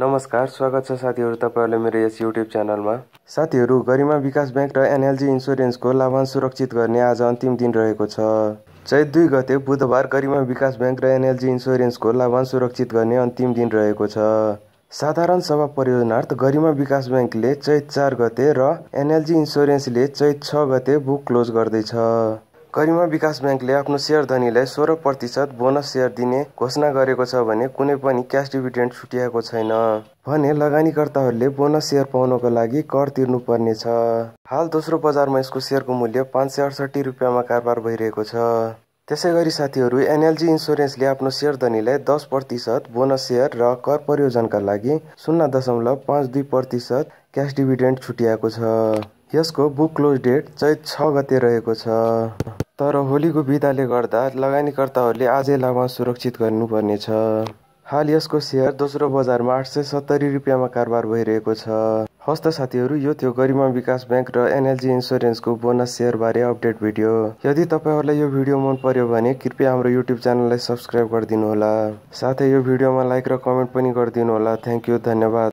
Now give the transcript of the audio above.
नमस्कार स्वागत छ साथीहरू तपाईँहरूलाई मेरो यस युट्युब च्यानलमा साथीहरू गरिमा विकास ब्याङ्क र एनएलजी इन्सुरेन्सको लाभांश सुरक्षित गर्ने आज अन्तिम दिन रहेको छ चैत दुई गते बुधबार गरिमा विकास ब्याङ्क र एनएलजी इन्सुरेन्सको लाभांश सुरक्षित गर्ने अन्तिम दिन रहेको छ साधारण सभा परियोजनार्थ गरिमा विकास ब्याङ्कले चैत चार गते र एनएलजी इन्सुरेन्सले चैत छ गते बुक क्लोज गर्दैछ गरिमा विकास ब्याङ्कले आफ्नो सेयरधनीलाई सोह्र प्रतिशत बोनस सेयर दिने घोषणा गरेको छ भने कुनै पनि क्यास डिभिडेन्ड छुटिएको छैन भने लगानीकर्ताहरूले बोनस सेयर पाउनको लागि कर तिर्नुपर्नेछ हाल दोस्रो बजारमा यसको सेयरको मूल्य पाँच सय अडसठी रुपियाँमा कारोबार भइरहेको छ त्यसै गरी साथीहरू एनएलजी इन्सुरेन्सले आफ्नो सेयर धनीलाई दस प्रतिशत बोनस सेयर र कर परियोजनका लागि शून्य दशमलव पाँच दुई प्रतिशत क्यास डिभिडेन्ड छुट्याएको छ यसको बुक क्लोज डेट चैत छ गते रहेको छ तर होलीको बिदाले गर्दा लगानीकर्ताहरूले आजै लामा सुरक्षित गर्नुपर्नेछ हाल यसको सेयर दोस्रो बजारमा आठ सय सत्तरी रुपियाँमा कारोबार भइरहेको छ हस्त साथीहरू यो थियो गरिमा विकास ब्याङ्क र एनएलजी इन्सुरेन्सको बोनस सेयरबारे अपडेट भिडियो यदि तपाईँहरूलाई यो भिडियो मन पर्यो भने कृपया हाम्रो युट्युब च्यानललाई सब्सक्राइब गरिदिनुहोला साथै यो भिडियोमा लाइक र कमेन्ट पनि गरिदिनुहोला थ्याङ्क यू धन्यवाद